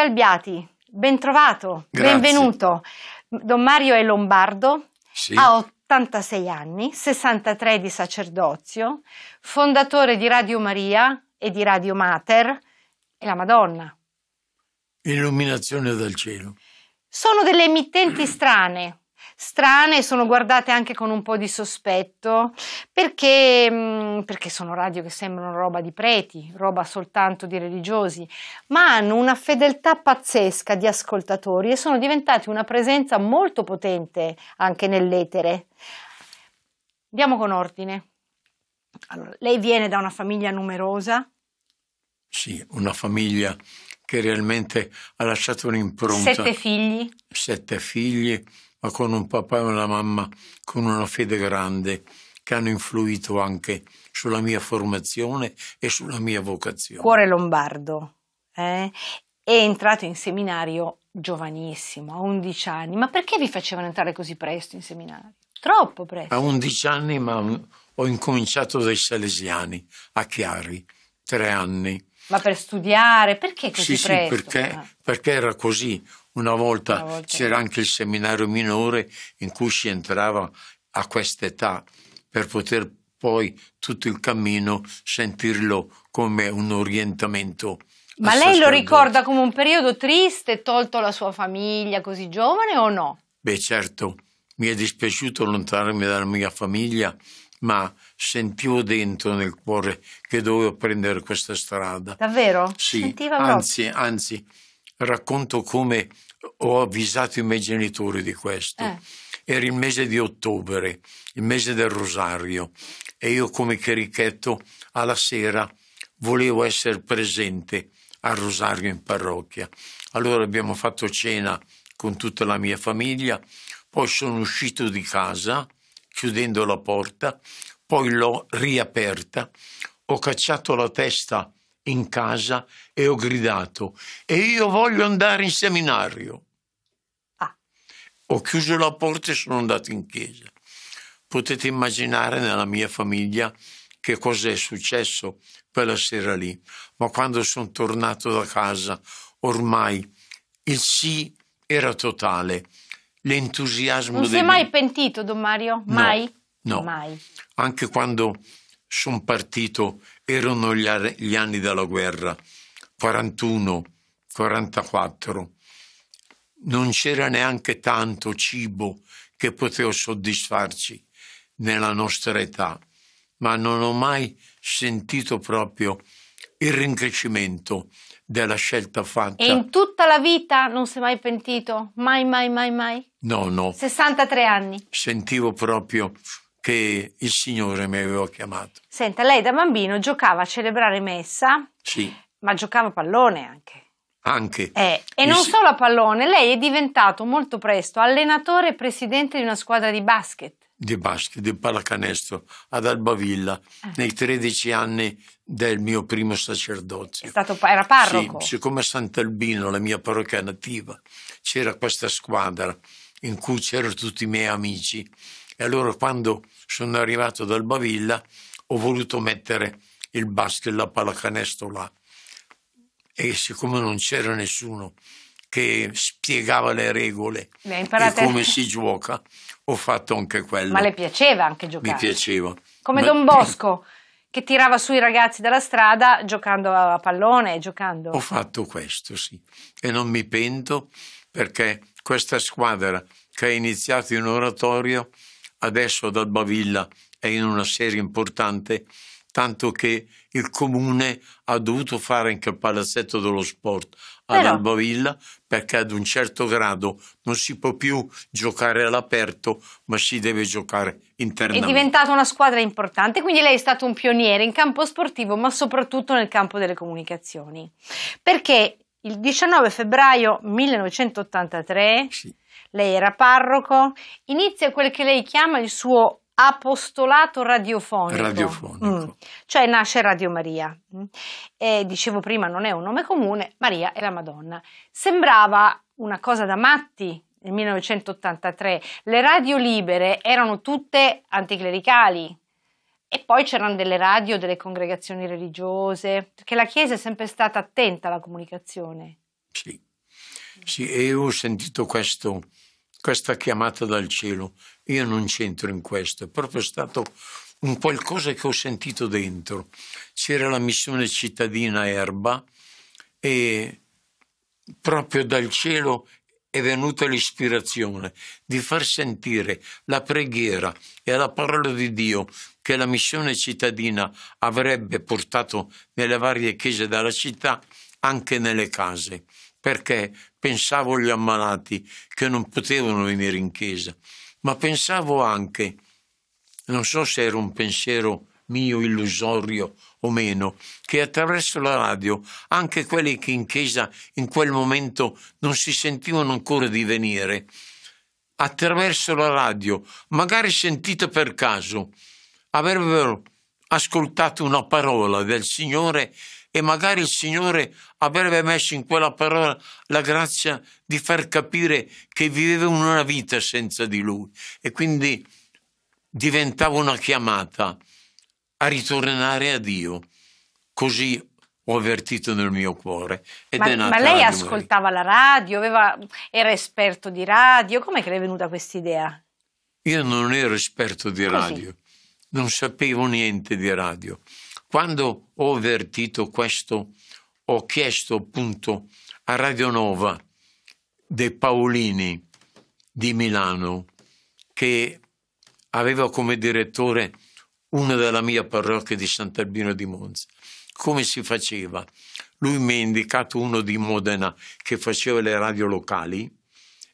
Galbiati, bentrovato, Grazie. benvenuto. Don Mario è lombardo, sì. ha 86 anni, 63 di sacerdozio, fondatore di Radio Maria e di Radio Mater e la Madonna. Illuminazione dal cielo. Sono delle emittenti strane, strane, sono guardate anche con un po' di sospetto, perché, mm, perché sono radio che sembrano roba di preti, roba soltanto di religiosi, ma hanno una fedeltà pazzesca di ascoltatori e sono diventati una presenza molto potente anche nell'etere. Andiamo con ordine. Allora, lei viene da una famiglia numerosa? Sì, una famiglia che realmente ha lasciato un'impronta. Sette figli? Sette figli, ma con un papà e una mamma con una fede grande che hanno influito anche sulla mia formazione e sulla mia vocazione. Cuore lombardo. Eh? È entrato in seminario giovanissimo, a 11 anni. Ma perché vi facevano entrare così presto in seminario? Troppo presto. A 11 anni, ma ho incominciato dai Salesiani a Chiari, tre anni. Ma per studiare, perché così sì, presto? Sì, perché, ah. perché era così. Una volta, Una volta c'era anche il seminario minore in cui si entrava a quest'età per poter poi tutto il cammino sentirlo come un orientamento. Ma lei lo ricorda come un periodo triste, tolto alla sua famiglia così giovane o no? Beh certo, mi è dispiaciuto allontanarmi dalla mia famiglia, ma sentivo dentro nel cuore che dovevo prendere questa strada. Davvero? Sì, Sentiva anzi, proprio. anzi, racconto come ho avvisato i miei genitori di questo. Eh. Era il mese di ottobre, il mese del rosario, e io come cherichetto alla sera volevo essere presente al rosario in parrocchia. Allora abbiamo fatto cena con tutta la mia famiglia, poi sono uscito di casa chiudendo la porta, poi l'ho riaperta, ho cacciato la testa in casa e ho gridato e io voglio andare in seminario. Ho chiuso la porta e sono andato in chiesa. Potete immaginare nella mia famiglia che cosa è successo quella sera lì, ma quando sono tornato da casa ormai il sì era totale, l'entusiasmo... Non si è mai miei... pentito, Don Mario? Mai? No, no. mai. Anche quando sono partito erano gli, anni della guerra, 41, 44 non c'era neanche tanto cibo che poteva soddisfarci nella nostra età, ma non ho mai sentito proprio il rincrescimento della scelta fatta. E in tutta la vita non si è mai pentito? Mai, mai, mai, mai? No, no. 63 anni. Sentivo proprio che il Signore mi aveva chiamato. Senta, lei da bambino giocava a celebrare messa? Sì. Ma giocava pallone anche? anche. Eh, e non si... solo a pallone, lei è diventato molto presto allenatore e presidente di una squadra di basket. Di basket, di pallacanestro ad Albavilla, eh. nei 13 anni del mio primo sacerdozio. Stato, era parroco? Sì, siccome a Sant'Albino, la mia parrocchia nativa, c'era questa squadra in cui c'erano tutti i miei amici. E allora quando sono arrivato ad Albavilla ho voluto mettere il basket, la pallacanestro là e siccome non c'era nessuno che spiegava le regole e come si gioca, ho fatto anche quello. Ma le piaceva anche giocare? Mi piaceva. Come Ma... Don Bosco che tirava su i ragazzi dalla strada giocando a pallone e giocando. Ho fatto questo, sì, e non mi pento perché questa squadra che ha iniziato in oratorio adesso dal Bavilla è in una serie importante tanto che il comune ha dovuto fare anche il palazzetto dello sport ad Però... Albavilla perché ad un certo grado non si può più giocare all'aperto ma si deve giocare internamente. È diventata una squadra importante, quindi lei è stato un pioniere in campo sportivo ma soprattutto nel campo delle comunicazioni. Perché il 19 febbraio 1983 sì. lei era parroco, inizia quel che lei chiama il suo apostolato radiofonico. Radiofonico. Mm. Cioè nasce Radio Maria. Mm. E dicevo prima, non è un nome comune, Maria è la Madonna. Sembrava una cosa da matti nel 1983. Le radio libere erano tutte anticlericali. E poi c'erano delle radio, delle congregazioni religiose, perché la Chiesa è sempre stata attenta alla comunicazione. Sì, sì e io ho sentito questo, questa chiamata dal cielo io non c'entro in questo, è proprio stato un qualcosa che ho sentito dentro. C'era la missione cittadina Erba e proprio dal cielo è venuta l'ispirazione di far sentire la preghiera e la parola di Dio che la missione cittadina avrebbe portato nelle varie chiese della città, anche nelle case, perché pensavo agli ammalati che non potevano venire in chiesa ma pensavo anche, non so se era un pensiero mio illusorio o meno, che attraverso la radio anche quelli che in chiesa in quel momento non si sentivano ancora di venire, attraverso la radio, magari sentite per caso, avrebbero ascoltato una parola del Signore e magari il Signore avrebbe messo in quella parola la grazia di far capire che vivevano una vita senza di Lui e quindi diventava una chiamata a ritornare a Dio. Così ho avvertito nel mio cuore. Ed ma, è nata ma lei Radio ascoltava la radio, aveva, era esperto di radio, com'è che le è venuta questa idea? Io non ero esperto di Così. radio, non sapevo niente di radio. Quando ho avvertito questo, ho chiesto appunto a Radio Nova De Paolini di Milano, che aveva come direttore una della mia parrocchia di Sant'Albino di Monza. Come si faceva? Lui mi ha indicato uno di Modena che faceva le radio locali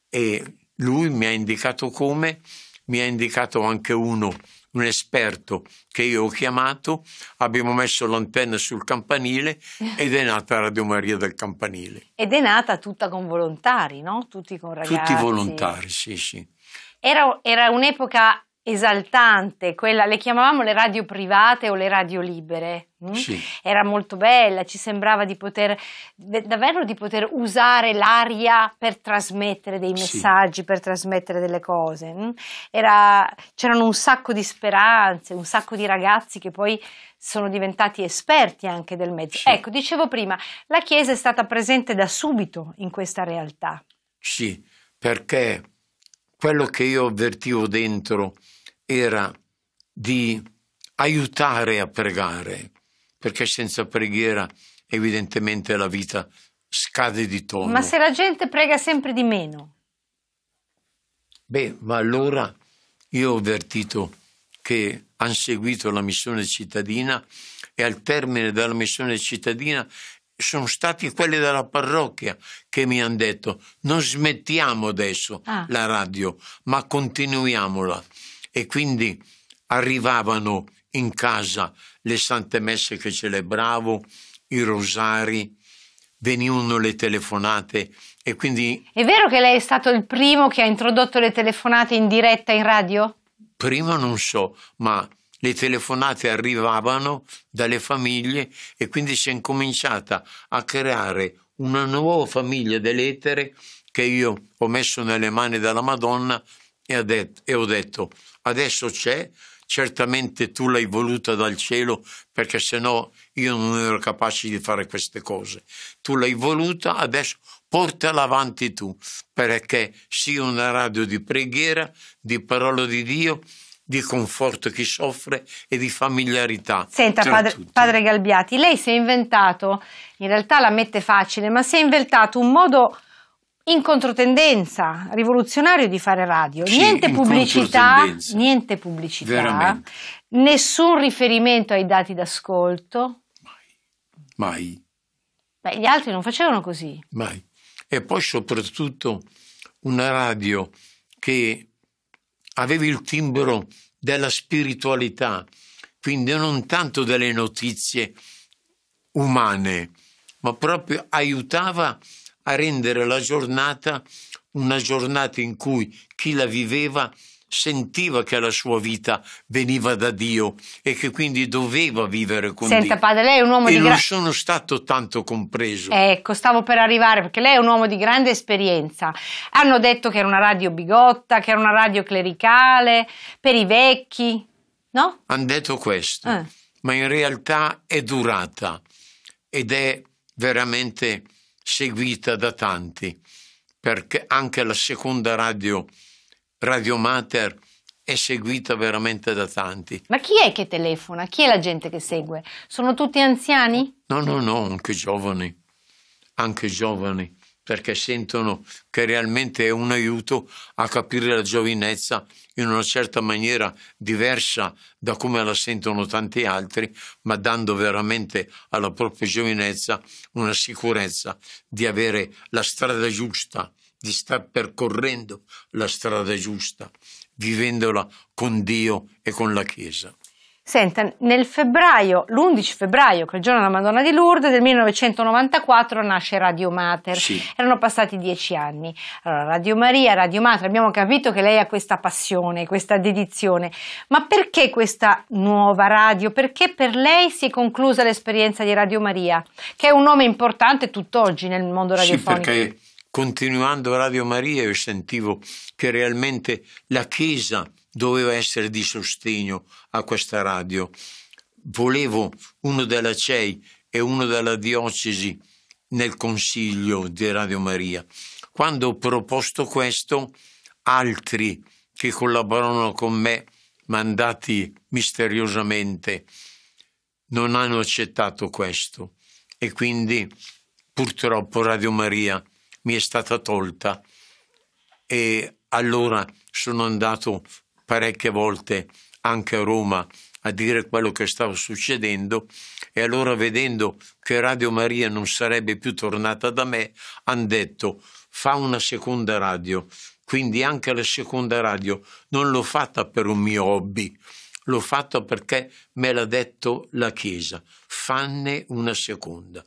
e lui mi ha indicato come, mi ha indicato anche uno un esperto che io ho chiamato, abbiamo messo l'antenna sul campanile ed è nata Radio Maria del Campanile. Ed è nata tutta con volontari, no? Tutti con ragazzi. Tutti volontari, sì, sì. Era, era un'epoca esaltante, quella le chiamavamo le radio private o le radio libere. Mm? Sì. Era molto bella, ci sembrava di poter davvero di poter usare l'aria per trasmettere dei messaggi, sì. per trasmettere delle cose. Mm? c'erano un sacco di speranze, un sacco di ragazzi che poi sono diventati esperti anche del mezzo. Sì. Ecco, dicevo prima, la Chiesa è stata presente da subito in questa realtà. Sì, perché quello che io avvertivo dentro era di aiutare a pregare, perché senza preghiera evidentemente la vita scade di tono. Ma se la gente prega sempre di meno? Beh, ma allora io ho avvertito che hanno seguito la missione cittadina e al termine della missione cittadina sono stati quelli della parrocchia che mi hanno detto non smettiamo adesso ah. la radio, ma continuiamola e quindi arrivavano in casa le sante messe che celebravo, i rosari, venivano le telefonate e quindi... È vero che lei è stato il primo che ha introdotto le telefonate in diretta in radio? Prima non so, ma le telefonate arrivavano dalle famiglie e quindi si è incominciata a creare una nuova famiglia dell'etere che io ho messo nelle mani della Madonna e ho detto adesso c'è, certamente tu l'hai voluta dal cielo perché sennò io non ero capace di fare queste cose. Tu l'hai voluta, adesso portala avanti tu perché sia una radio di preghiera, di parola di Dio di conforto chi soffre e di familiarità. Senta, padre, padre Galbiati, lei si è inventato, in realtà la mette facile, ma si è inventato un modo in controtendenza, rivoluzionario di fare radio. Sì, niente, pubblicità, niente pubblicità, Veramente. nessun riferimento ai dati d'ascolto. Mai. Mai. Beh, gli altri non facevano così. Mai. E poi soprattutto una radio che aveva il timbro della spiritualità, quindi non tanto delle notizie umane, ma proprio aiutava a a rendere la giornata una giornata in cui chi la viveva sentiva che la sua vita veniva da Dio e che quindi doveva vivere con Senta, Dio. Senta padre, lei è un uomo e di grande... non sono stato tanto compreso. Ecco, stavo per arrivare perché lei è un uomo di grande esperienza. Hanno detto che era una radio bigotta, che era una radio clericale, per i vecchi, no? Hanno detto questo, eh. ma in realtà è durata ed è veramente seguita da tanti, perché anche la seconda radio, Radio Mater, è seguita veramente da tanti. Ma chi è che telefona? Chi è la gente che segue? Sono tutti anziani? No, no, no, anche giovani, anche giovani perché sentono che realmente è un aiuto a capire la giovinezza in una certa maniera diversa da come la sentono tanti altri, ma dando veramente alla propria giovinezza una sicurezza di avere la strada giusta, di star percorrendo la strada giusta, vivendola con Dio e con la Chiesa. Senta, nel febbraio, l'11 febbraio, che è il giorno della Madonna di Lourdes, del 1994 nasce Radio Mater. Sì. Erano passati dieci anni. Allora, Radio Maria, Radio Mater, abbiamo capito che lei ha questa passione, questa dedizione. Ma perché questa nuova radio? Perché per lei si è conclusa l'esperienza di Radio Maria, che è un nome importante tutt'oggi nel mondo radiofonico? Sì, perché continuando Radio Maria io sentivo che realmente la Chiesa doveva essere di sostegno a questa radio. Volevo uno della CEI e uno della diocesi nel consiglio di Radio Maria. Quando ho proposto questo, altri che collaborano con me, mandati misteriosamente, non hanno accettato questo e quindi purtroppo Radio Maria mi è stata tolta e allora sono andato parecchie volte anche a Roma a dire quello che stava succedendo e allora vedendo che Radio Maria non sarebbe più tornata da me, hanno detto fa una seconda radio, quindi anche la seconda radio non l'ho fatta per un mio hobby, l'ho fatta perché me l'ha detto la Chiesa, fanne una seconda.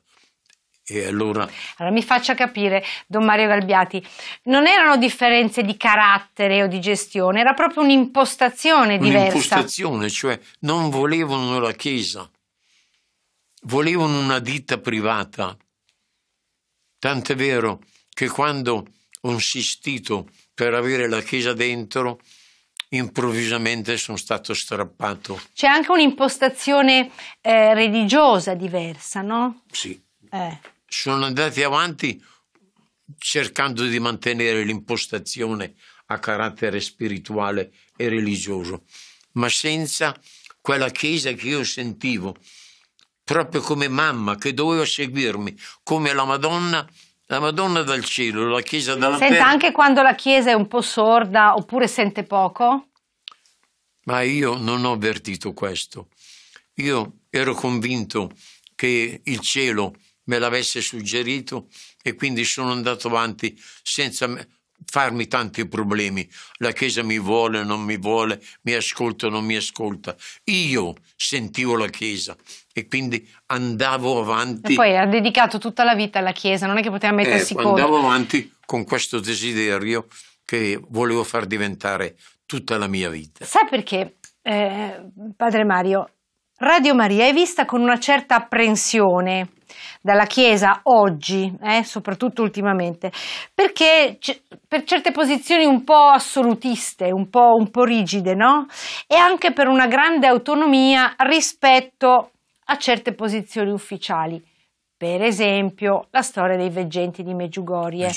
Allora... allora... mi faccia capire, Don Mario Galbiati, non erano differenze di carattere o di gestione, era proprio un'impostazione diversa. Un'impostazione, cioè non volevano la Chiesa, volevano una ditta privata. Tant'è vero che quando ho insistito per avere la Chiesa dentro, improvvisamente sono stato strappato. C'è anche un'impostazione eh, religiosa diversa, no? Sì. Eh sono andati avanti cercando di mantenere l'impostazione a carattere spirituale e religioso, ma senza quella chiesa che io sentivo proprio come mamma che doveva seguirmi, come la Madonna la Madonna dal cielo, la Chiesa dalla Senta, terra. Senta anche quando la Chiesa è un po' sorda oppure sente poco? Ma io non ho avvertito questo. Io ero convinto che il cielo me l'avesse suggerito e quindi sono andato avanti senza farmi tanti problemi. La Chiesa mi vuole, non mi vuole, mi ascolta, non mi ascolta. Io sentivo la Chiesa e quindi andavo avanti. E poi ha dedicato tutta la vita alla Chiesa, non è che poteva mettersi eh, contro. Andavo avanti con questo desiderio che volevo far diventare tutta la mia vita. Sai perché, eh, padre Mario, Radio Maria è vista con una certa apprensione dalla Chiesa oggi, eh, soprattutto ultimamente, perché per certe posizioni un po' assolutiste, un po', un po' rigide, no? E anche per una grande autonomia rispetto a certe posizioni ufficiali. Per esempio, la storia dei veggenti di Meggiugorie.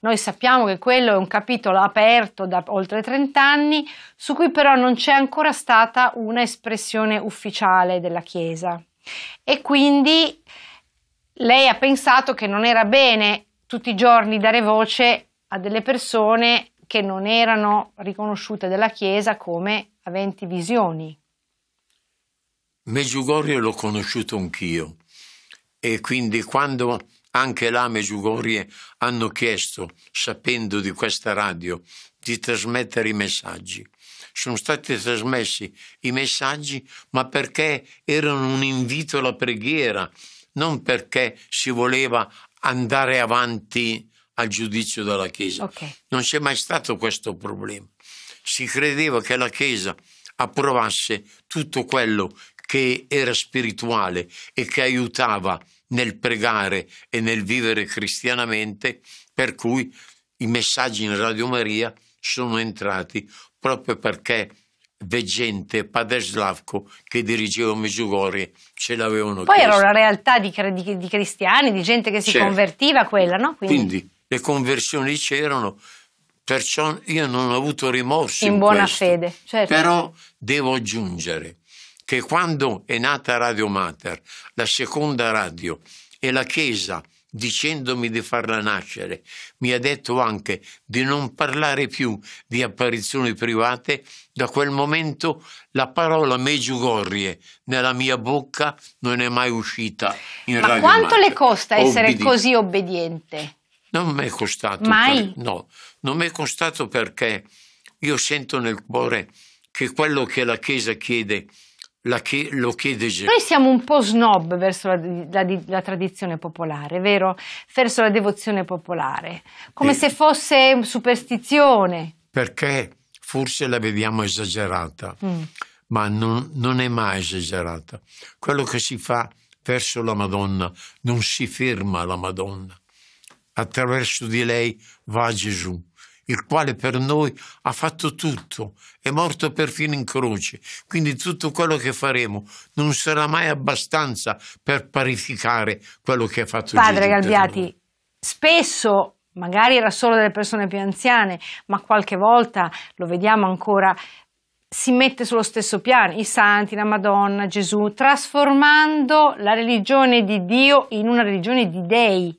Noi sappiamo che quello è un capitolo aperto da oltre 30 anni, su cui però non c'è ancora stata una espressione ufficiale della Chiesa. E quindi lei ha pensato che non era bene tutti i giorni dare voce a delle persone che non erano riconosciute dalla Chiesa come aventi visioni. Meggiugorie l'ho conosciuto anch'io e quindi quando anche là Meggiugorie hanno chiesto, sapendo di questa radio, di trasmettere i messaggi. Sono stati trasmessi i messaggi, ma perché erano un invito alla preghiera, non perché si voleva andare avanti al giudizio della Chiesa. Okay. Non c'è mai stato questo problema. Si credeva che la Chiesa approvasse tutto quello che era spirituale e che aiutava nel pregare e nel vivere cristianamente, per cui i messaggi in Radio Maria sono entrati proprio perché veggente padeslavco che dirigeva Misugori, ce l'avevano Poi era una realtà di, di, di, cristiani, di gente che si certo. convertiva quella, no? Quindi. Quindi le conversioni c'erano, perciò io non ho avuto rimorsi. In, in buona questo. fede, certo. Però devo aggiungere che quando è nata Radio Mater, la seconda radio, e la Chiesa dicendomi di farla nascere. Mi ha detto anche di non parlare più di apparizioni private. Da quel momento la parola Meggiugorrie nella mia bocca non è mai uscita. In Ma quanto Marte. le costa oh, essere Obbedi così obbediente? Non mi è costato. Mai? Per, no, non mi è costato perché io sento nel cuore che quello che la Chiesa chiede che, lo chiede Gesù. Noi siamo un po' snob verso la, la, la, tradizione popolare, vero? Verso la devozione popolare, come e se fosse superstizione. Perché forse la vediamo esagerata, mm. ma non, non è mai esagerata. Quello che si fa verso la Madonna non si ferma la Madonna, attraverso di lei va Gesù il quale per noi ha fatto tutto, è morto perfino in croce. Quindi tutto quello che faremo non sarà mai abbastanza per parificare quello che ha fatto Padre Gesù. Padre Galbiati, spesso magari era solo delle persone più anziane, ma qualche volta lo vediamo ancora si mette sullo stesso piano i santi, la Madonna, Gesù, trasformando la religione di Dio in una religione di dei,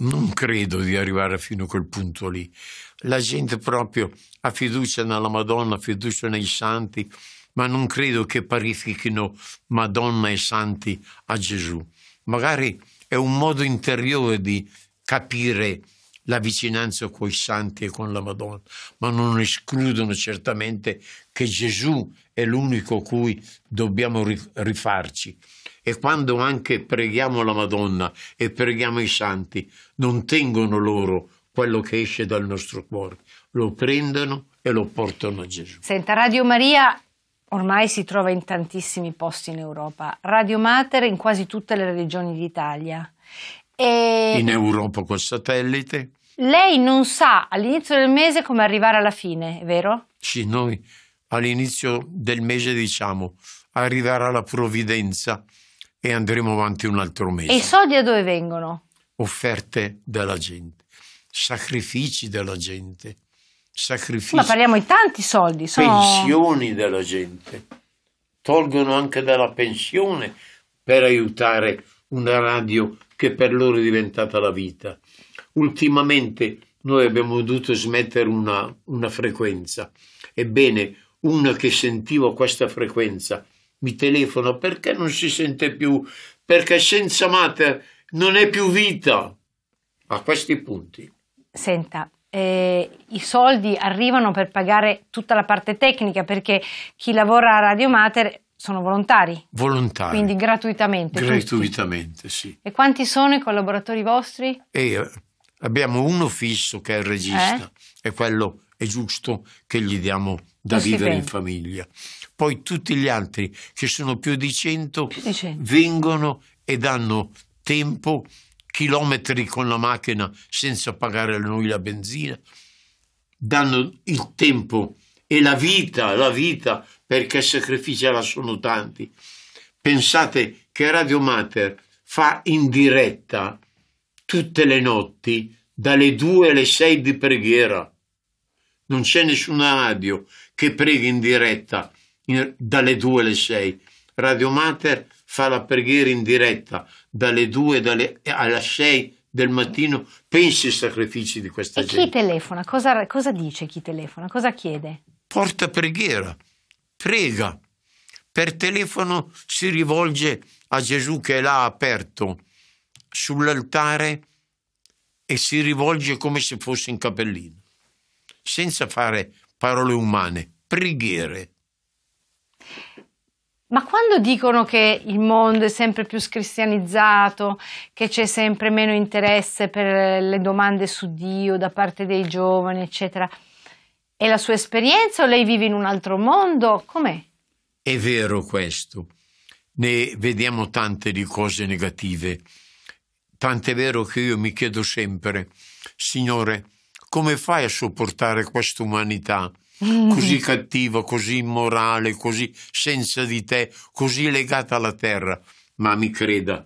non credo di arrivare fino a quel punto lì. La gente proprio ha fiducia nella Madonna, ha fiducia nei santi, ma non credo che parifichino Madonna e santi a Gesù. Magari è un modo interiore di capire la vicinanza con i santi e con la Madonna, ma non escludono certamente che Gesù è l'unico cui dobbiamo rifarci. E quando anche preghiamo la Madonna e preghiamo i santi, non tengono loro quello che esce dal nostro cuore, lo prendono e lo portano a Gesù. Senta, Radio Maria ormai si trova in tantissimi posti in Europa, Radio Mater in quasi tutte le regioni d'Italia e in Europa col satellite. Lei non sa all'inizio del mese come arrivare alla fine, è vero? Sì, noi all'inizio del mese diciamo arriverà la provvidenza e andremo avanti un altro mese. E i soldi da dove vengono? Offerte della gente, sacrifici della gente, sacrifici. Ma parliamo di tanti soldi, sono... Pensioni della gente. Tolgono anche dalla pensione per aiutare una radio che per loro è diventata la vita. Ultimamente noi abbiamo dovuto smettere una, una frequenza. Ebbene, una che sentivo questa frequenza mi telefona perché non si sente più, perché senza Mater non è più vita. A questi punti. Senta, eh, i soldi arrivano per pagare tutta la parte tecnica perché chi lavora a Radio Mater sono volontari. Volontari. Quindi gratuitamente. Gratuitamente, tutti. sì. E quanti sono i collaboratori vostri? E eh, abbiamo uno fisso che è il regista eh? e quello è giusto che gli diamo da Lo vivere in famiglia. Poi tutti gli altri, che sono più di 100, vengono e danno tempo, chilometri con la macchina senza pagare a noi la benzina, danno il tempo e la vita, la vita perché sacrifici là sono tanti. Pensate che Radio Mater fa in diretta tutte le notti dalle 2 alle 6 di preghiera. Non c'è nessuna radio che preghi in diretta in, dalle 2 alle 6. Radio Mater fa la preghiera in diretta dalle 2 dalle, alle 6 del mattino. Pensi ai sacrifici di questa e gente. E chi telefona? Cosa, cosa dice chi telefona? Cosa chiede? Porta preghiera prega, per telefono si rivolge a Gesù che l'ha aperto sull'altare e si rivolge come se fosse in capellino, senza fare parole umane, preghiere. Ma quando dicono che il mondo è sempre più scristianizzato, che c'è sempre meno interesse per le domande su Dio da parte dei giovani, eccetera, è la sua esperienza o lei vive in un altro mondo? Com'è? È vero questo. Ne vediamo tante di cose negative. Tant'è vero che io mi chiedo sempre, Signore, come fai a sopportare questa umanità così cattiva, così immorale, così senza di te, così legata alla terra? Ma mi creda,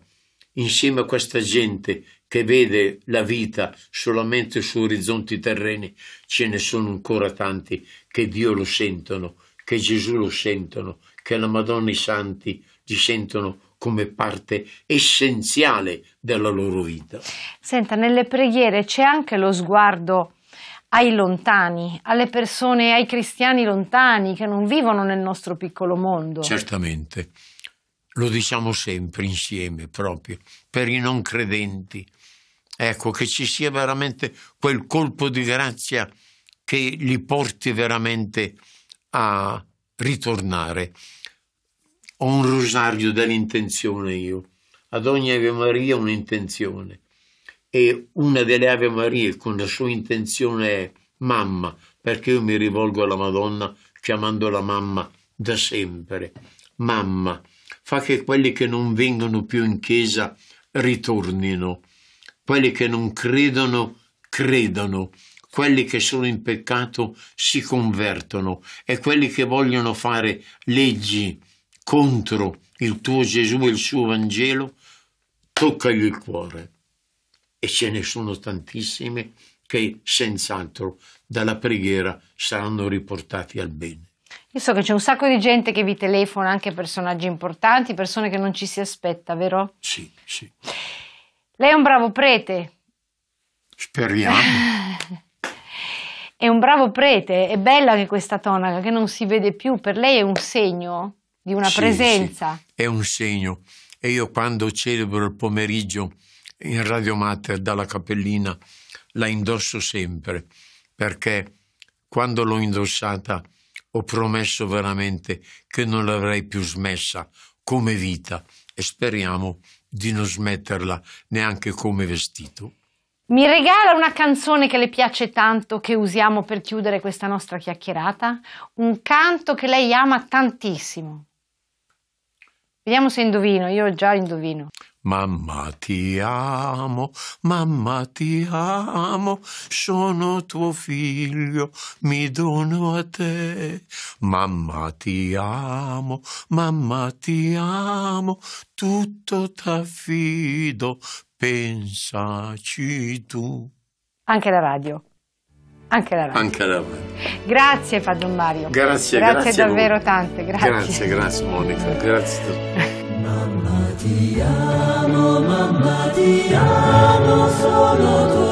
insieme a questa gente che vede la vita solamente su orizzonti terreni, ce ne sono ancora tanti che Dio lo sentono, che Gesù lo sentono, che la Madonna e i Santi li sentono come parte essenziale della loro vita. Senta, nelle preghiere c'è anche lo sguardo ai lontani, alle persone, ai cristiani lontani che non vivono nel nostro piccolo mondo. Certamente, lo diciamo sempre insieme proprio, per i non credenti, Ecco, che ci sia veramente quel colpo di grazia che li porti veramente a ritornare. Ho un rosario dell'intenzione io. Ad ogni Ave Maria un'intenzione. E una delle Ave Marie con la sua intenzione è mamma, perché io mi rivolgo alla Madonna chiamandola mamma da sempre. Mamma, fa che quelli che non vengono più in chiesa ritornino. Quelli che non credono, credono. Quelli che sono in peccato si convertono e quelli che vogliono fare leggi contro il tuo Gesù e il suo Vangelo, toccagli il cuore. E ce ne sono tantissime che senz'altro dalla preghiera saranno riportati al bene. Io so che c'è un sacco di gente che vi telefona, anche personaggi importanti, persone che non ci si aspetta, vero? Sì, sì. Lei è un bravo prete. Speriamo. è un bravo prete, è bella che questa tonaca che non si vede più, per lei è un segno di una sì, presenza. Sì. È un segno. E io quando celebro il pomeriggio in Radio Mater dalla cappellina la indosso sempre, perché quando l'ho indossata ho promesso veramente che non l'avrei più smessa come vita e speriamo di non smetterla neanche come vestito. Mi regala una canzone che le piace tanto che usiamo per chiudere questa nostra chiacchierata? Un canto che lei ama tantissimo. Vediamo se indovino, io già indovino. Mamma ti amo, mamma ti amo, sono tuo figlio, mi dono a te. Mamma ti amo, mamma ti amo, tutto t'affido, pensaci tu. Anche la radio. Anche la radio. Anche la radio. Grazie Padron Mario. Grazie, grazie. Grazie davvero tante, grazie. Grazie, grazie Monica, grazie. a ti amo mamma ti amo solo tu